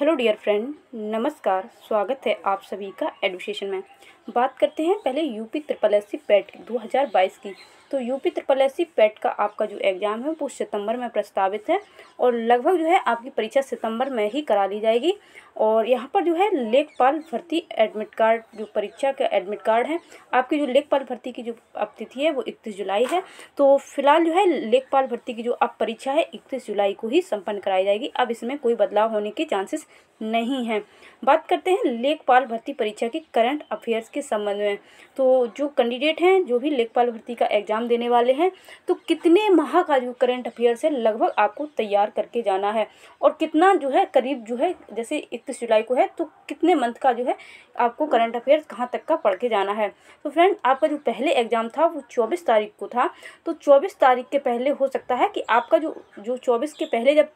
hello dear friend नमस्कार स्वागत है आप सभी का एडुकेशन में बात करते हैं पहले U P triple S C PET दो हज़ार बाईस की तो U P triple S C PET का आपका जो एग्ज़ाम है वो सितंबर में प्रस्तावित है और लगभग जो है आपकी परीक्षा सितंबर में ही करा ली जाएगी और यहाँ पर जो है लेखपाल भर्ती एडमिट कार्ड जो परीक्षा का एडमिट कार्ड है आपकी जो लेखपाल भर्ती की जो अब तिथि है वो इकतीस जुलाई है तो फिलहाल जो है लेखपाल भर्ती की जो अब परीक्षा है इकतीस जुलाई को ही संपन्न कराई जाएगी अब इसमें कोई बदलाव होने के चांसेस नहीं है बात करते हैं लेखपाल भर्ती परीक्षा के करंट अफेयर्स के संबंध में तो जो कैंडिडेट हैं जो भी लेखपाल भर्ती का एग्ज़ाम देने वाले हैं तो कितने माह का जो करंट अफेयर्स है लगभग आपको तैयार करके जाना है और कितना जो है करीब जो है जैसे इकतीस जुलाई को है तो कितने मंथ का जो है आपको करंट अफेयर्स कहाँ तक का पढ़ के जाना है तो फ्रेंड आपका जो पहले एग्ज़ाम था वो चौबीस तारीख को था तो चौबीस तारीख के पहले हो सकता है कि आपका जो जो चौबीस के पहले जब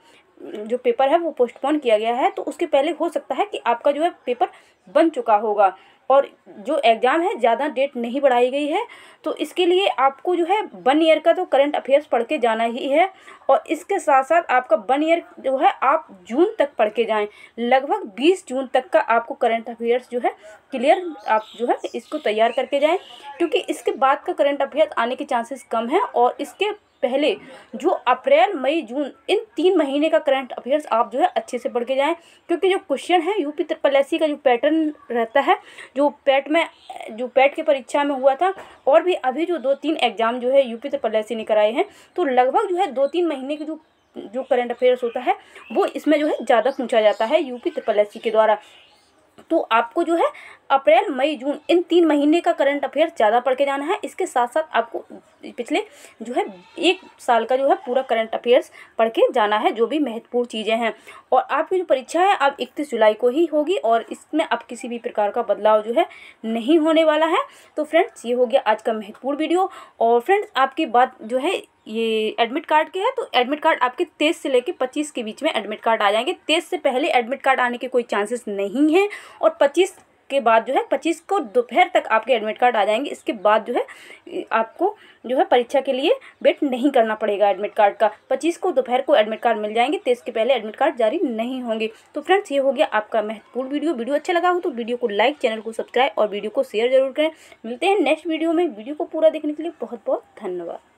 जो पेपर है वो पोस्टपोन किया गया है तो उसके पहले हो सकता है कि आपका जो है पेपर बन चुका होगा और जो एग्ज़ाम है ज़्यादा डेट नहीं बढ़ाई गई है तो इसके लिए आपको जो है वन ईयर का तो करंट अफेयर्स पढ़ के जाना ही है और इसके साथ साथ आपका वन ईयर जो है आप जून तक पढ़ के जाएं लगभग बीस जून तक का आपको करंट अफेयर्स जो है क्लियर आप जो है इसको तैयार करके जाएं क्योंकि इसके बाद का करंट अफेयर आने के चांसेस कम हैं और इसके पहले जो अप्रैल मई जून इन तीन महीने का करंट अफेयर्स आप जो है अच्छे से पढ़ के जाएँ क्योंकि जो क्वेश्चन है यूपी त्रिपल एस का जो पैटर्न रहता है जो पैट में जो पैट के परीक्षा में हुआ था और भी अभी जो दो तीन एग्जाम जो है यूपी त्रिपल एस ने कराए हैं तो लगभग जो है दो तीन महीने के जो जो करंट अफेयर्स होता है वो इसमें जो है ज़्यादा पूछा जाता है यूपी त्रिपल एस के द्वारा तो आपको जो है अप्रैल मई जून इन तीन महीने का करंट अफेयर ज़्यादा पढ़ के जाना है इसके साथ साथ आपको पिछले जो है एक साल का जो है पूरा करंट अफेयर्स पढ़ के जाना है जो भी महत्वपूर्ण चीज़ें हैं और आपकी जो परीक्षा है अब इकतीस जुलाई को ही होगी और इसमें अब किसी भी प्रकार का बदलाव जो है नहीं होने वाला है तो फ्रेंड्स ये हो गया आज का महत्वपूर्ण वीडियो और फ्रेंड्स आपकी बात जो है ये एडमिट कार्ड के है तो एडमिट कार्ड आपके तेईस से लेकर पच्चीस के बीच में एडमिट कार्ड आ जाएंगे तेईस से पहले एडमिट कार्ड आने के कोई चांसेस नहीं हैं और पच्चीस के बाद जो है पच्चीस को दोपहर तक आपके एडमिट कार्ड आ जाएंगे इसके बाद जो है आपको जो है परीक्षा के लिए वेट नहीं करना पड़ेगा एडमिट कार्ड का पच्चीस को दोपहर को एडमिट कार्ड मिल जाएंगे तेईस तो के पहले एडमिट कार्ड जारी नहीं होंगे तो फ्रेंड्स ये हो गया आपका महत्वपूर्ण वीडियो वीडियो अच्छा लगा हो तो वीडियो को लाइक चैनल को सब्सक्राइब और वीडियो को शेयर जरूर करें मिलते हैं नेक्स्ट वीडियो में वीडियो को पूरा देखने के लिए बहुत बहुत धन्यवाद